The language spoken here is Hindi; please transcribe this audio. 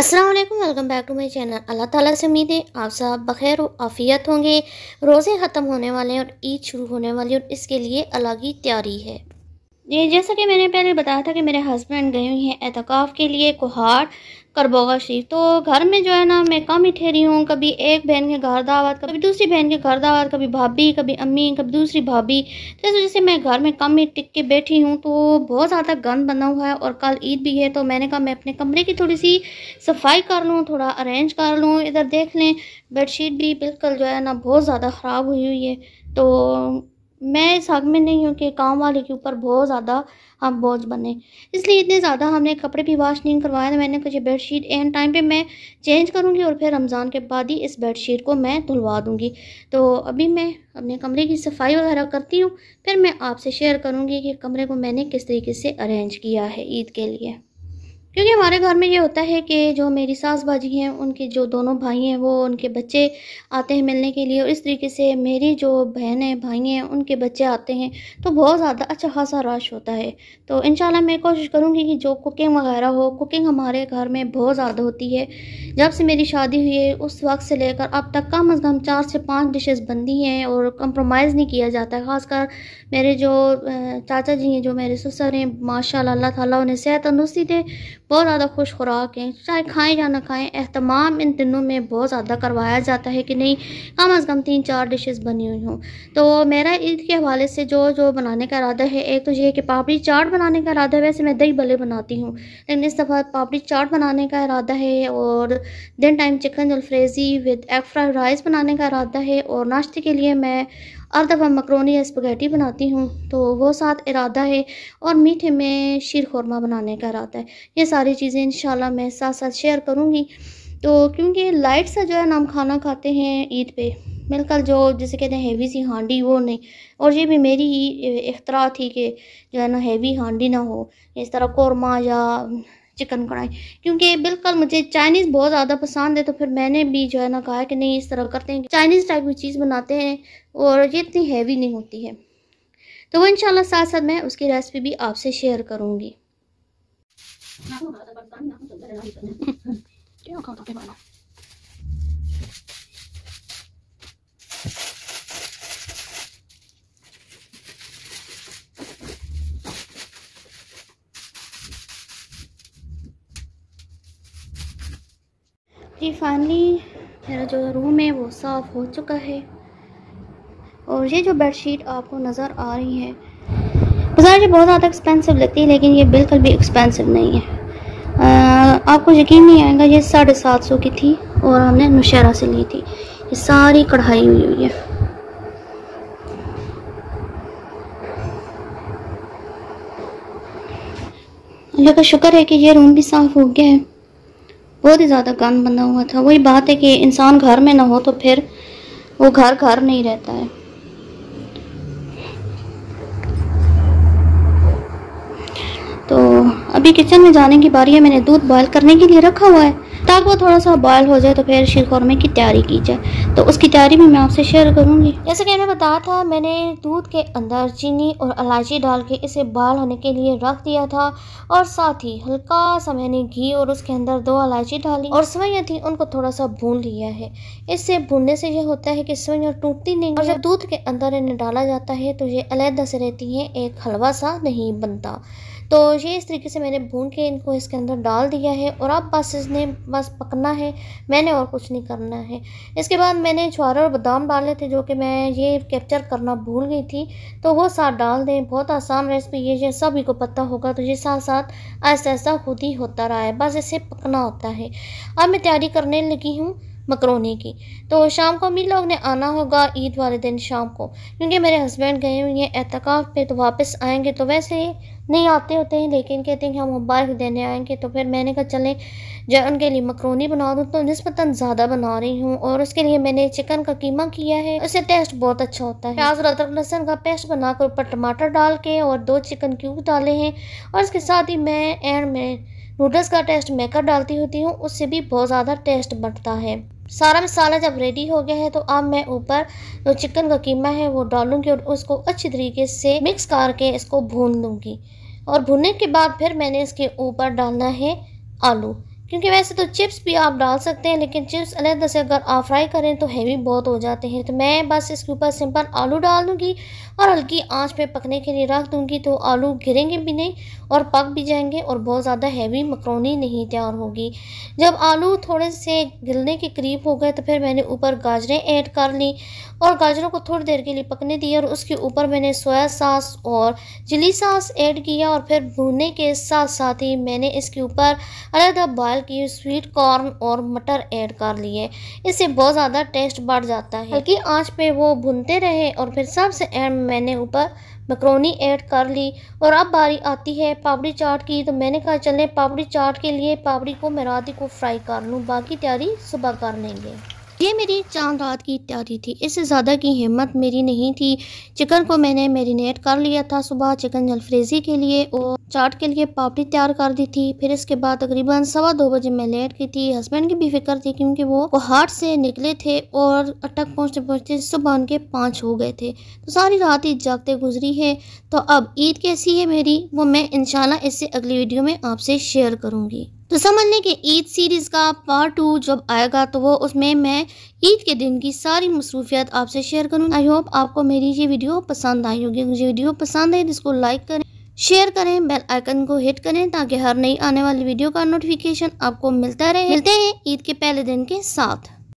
अस्सलाम वालेकुम welcome back to my channel अल्लाह ताला से उम्मीद है आप सब बखैर आफियत होंगे रोज़े ख़त्म होने वाले हैं और ईद शुरू होने वाली है और इसके लिए अलग ही तैयारी है जी जैसा कि मैंने पहले बताया था कि मेरे हस्बैंड गए हुए हैं एतकाफ़ के लिए कुहाड़ करबोगा शरीफ तो घर में जो है ना मैं कम ही ठहरी हूँ कभी एक बहन के घर दावत कभी दूसरी बहन के घर दावत कभी भाभी कभी अम्मी कभी दूसरी भाभी तो इस वजह से मैं घर में कम ही टिक के बैठी हूँ तो बहुत ज़्यादा गंद बना हुआ है और कल ईद भी है तो मैंने कहा मैं अपने कमरे की थोड़ी सी सफाई कर लूँ थोड़ा अरेंज कर लूँ इधर देख लें बेड भी बिल्कुल जो है ना बहुत ज़्यादा ख़राब हुई हुई है तो मैं इस हक में नहीं हूँ कि काम वाले के ऊपर बहुत ज़्यादा हम बोझ बने इसलिए इतने ज़्यादा हमने कपड़े भी वॉश नहीं करवाया था मैंने कुछ बेडशीट एंड टाइम पे मैं चेंज करूँगी और फिर रमज़ान के बाद ही इस बेडशीट को मैं धुलवा दूँगी तो अभी मैं अपने कमरे की सफाई वगैरह करती हूँ फिर मैं आपसे शेयर करूँगी कि कमरे को मैंने किस तरीके से अरेंज किया है ईद के लिए क्योंकि हमारे घर में ये होता है कि जो मेरी सास बाजी हैं उनके जो दोनों भाई हैं वो उनके बच्चे आते हैं मिलने के लिए और इस तरीके से मेरी जो बहन है भाई हैं उनके बच्चे आते हैं तो बहुत ज़्यादा अच्छा खासा रश होता है तो इन मैं कोशिश करूँगी कि जो कुकिंग वगैरह हो कुकिंग हमारे घर में बहुत ज़्यादा होती है जब से मेरी शादी हुई है उस वक्त से लेकर अब तक कम अज़ कम चार से पाँच डिशेज़ बनती हैं और कंप्रोमाइज़ नहीं किया जाता है ख़ासकर मेरे जो चाचा जी हैं जो मेरे ससुर हैं माशा अल्लाह ताली उन्हें सेहत तंदुरुस्ती थे बहुत ज़्यादा खुश खुराक हैं चाहे खाएं या ना खाएं अहतमाम इन दिनों में बहुत ज़्यादा करवाया जाता है कि नहीं कम अज़ कम तीन चार डिशेस बनी हुई हों तो मेरा ईद के हवाले से जो जो बनाने का इरादा है एक तो ये कि पापड़ी चाट बनाने का इरादा है वैसे मैं दही भले बनाती हूँ लेकिन इस दफ़ा पापड़ी चाट बनाने का इरादा है और दिन time chicken jalfrezi with egg fried rice बनाने का इरादा है और नाश्ते के लिए मैं हर दफ़ा मकरोनी या स्पगेटी बनाती हूँ तो वो साथ इरादा है और मीठे में शीर खुरमा बनाने का इरादा है ये सारी चीज़ें इन मैं साथ साथ शेयर करूँगी तो क्योंकि लाइट सा जो है नाम खाना खाते हैं ईद पे बिल्कुल जो जिसे कहते हैं हेवी सी हांडी वो नहीं और ये भी मेरी ही इख्तरा थी कि जो है ना हेवी हांडी ना हो इस तरह कौरमा या चिकन कढ़ाई क्योंकि बिल्कुल मुझे चाइनीज़ बहुत ज़्यादा पसंद है तो फिर मैंने भी जो है ना कहा कि नहीं इस तरह करते हैं चाइनीज़ टाइप की चीज़ बनाते हैं और ये इतनी हैवी नहीं होती है तो वो इन साथ साथ मैं उसकी रेसिपी भी आपसे शेयर करूँगी जी फाइनली मेरा जो रूम है वो साफ़ हो चुका है और ये जो बेडशीट आपको नज़र आ रही है बाजार बहुत ज़्यादा एक्सपेंसिव लगती है लेकिन ये बिल्कुल भी एक्सपेंसिव नहीं है आ, आपको यकीन नहीं आएगा ये साढ़े सात सौ की थी और हमने नुशहरा से ली थी ये सारी कढ़ाई हुई हुई है अल्लाह का शुक्र है कि ये रूम भी साफ़ हो गया है बहुत ही ज़्यादा गंद बना हुआ था वही बात है कि इंसान घर में ना हो तो फिर वो घर घर नहीं रहता है तो अभी किचन में जाने की बारी है मैंने दूध बॉयल करने के लिए रखा हुआ है ताकि वो थोड़ा सा बॉयल हो जाए तो फिर शीर कौरमे की तैयारी की जाए तो उसकी तैयारी भी मैं आपसे शेयर करूँगी जैसे कि मैंने बताया था मैंने दूध के अंदर चीनी और इलायची डाल के इसे बॉयल होने के लिए रख दिया था और साथ ही हल्का सा मैंने घी और उसके अंदर दो इलायची डाली और सवैया थी उनको थोड़ा सा भून लिया है इससे भूनने से यह होता है कि सवैया टूटती नहीं और जब दूध के अंदर इन्हें डाला जाता है तो ये अलहदा से रहती है एक हलवा सा नहीं बनता तो ये इस तरीके से मैंने भून के इनको इसके अंदर डाल दिया है और अब बस इसने बस पकना है मैंने और कुछ नहीं करना है इसके बाद मैंने छुआरा और बादाम डाले थे जो कि मैं ये कैप्चर करना भूल गई थी तो वो साथ डाल दें बहुत आसान रेसिपी ये ये सभी को पता होगा तो ये साथ साथ ऐसा ऐसा खुद ही होता रहा है बस इसे पकना होता है अब मैं तैयारी करने लगी हूँ मकरोनी की तो शाम को हम लोग ने आना होगा ईद वाले दिन शाम को क्योंकि मेरे हस्बैंड गए हुए हैं एहतिकाफ पे तो वापस आएंगे तो वैसे ही नहीं आते होते हैं लेकिन कहते हैं कि हम मुबारक देने आएंगे तो फिर मैंने कहा चलें जो उनके लिए मकरोनी बना दूँ तो नस्बता ज़्यादा बना रही हूँ और उसके लिए मैंने चिकन का कीमा किया है उससे टेस्ट बहुत अच्छा होता है प्याज और अदरक लहसन का पेस्ट बनाकर ऊपर टमाटर डाल के और दो चिकन क्यूब डाले हैं और उसके साथ ही मैं एंड में नूडल्स का टेस्ट कर डालती होती हूँ उससे भी बहुत ज़्यादा टेस्ट बढ़ता है सारा मसाला जब रेडी हो गया है तो अब मैं ऊपर जो चिकन का कीमा है वो डालूंगी और उसको अच्छी तरीके से मिक्स करके इसको भून लूँगी और भुनने के बाद फिर मैंने इसके ऊपर डालना है आलू क्योंकि वैसे तो चिप्स भी आप डाल सकते हैं लेकिन चिप्स अलहदा से अगर आप फ्राई करें तो हैवी बहुत हो जाते हैं तो मैं बस इसके ऊपर सिंपल आलू डाल दूँगी और हल्की आंच पे पकने के लिए रख दूँगी तो आलू गिरेंगे भी नहीं और पक भी जाएंगे और बहुत ज़्यादा हैवी मकरोनी नहीं तैयार होगी जब आलू थोड़े से गिरने के करीब हो गए तो फिर मैंने ऊपर गाजरें ऐड कर ली और गाजरों को थोड़ी देर के लिए पकने दिया और उसके ऊपर मैंने सोया सास और चिली सास ऐड किया और फिर भूनने के साथ साथ ही मैंने इसके ऊपर अलहदा बॉयल डाल के स्वीट कॉर्न और मटर ऐड कर लिए इससे बहुत ज़्यादा टेस्ट बढ़ जाता है हल्की आंच पे वो भुनते रहे और फिर सबसे एंड मैंने ऊपर मकरोनी ऐड कर ली और अब बारी आती है पापड़ी चाट की तो मैंने कहा चलें पापड़ी चाट के लिए पापड़ी को मेराती को फ्राई कर लूँ बाकी तैयारी सुबह कर लेंगे ये मेरी चांद रात की तैयारी थी इससे ज़्यादा की हिम्मत मेरी नहीं थी चिकन को मैंने मेरीनेट कर लिया था सुबह चिकन जलफ्रेजी के लिए और चाट के लिए पापड़ी तैयार कर दी थी फिर इसके बाद तकरीबन सवा दो बजे मैं लेट की थी हस्बैंड की भी फिक्र थी क्योंकि वो हाट से निकले थे और अटक पहुँचते पहुँचते सुबह उनके पाँच हो गए थे तो सारी रात ही जागते गुजरी है तो अब ईद कैसी है मेरी वो मैं इन इससे अगली वीडियो में आपसे शेयर करूँगी तो समझ लें कि ईद सीरीज़ का पार्ट टू जब आएगा तो वो उसमें मैं ईद के दिन की सारी मसरूफियात आपसे शेयर करूँगी आई होप आपको मेरी ये वीडियो पसंद आई होगी मुझे वीडियो पसंद है तो इसको लाइक करें शेयर करें बेल आइकन को हिट करें ताकि हर नई आने वाली वीडियो का नोटिफिकेशन आपको मिलता रहे मिलते हैं ईद के पहले दिन के साथ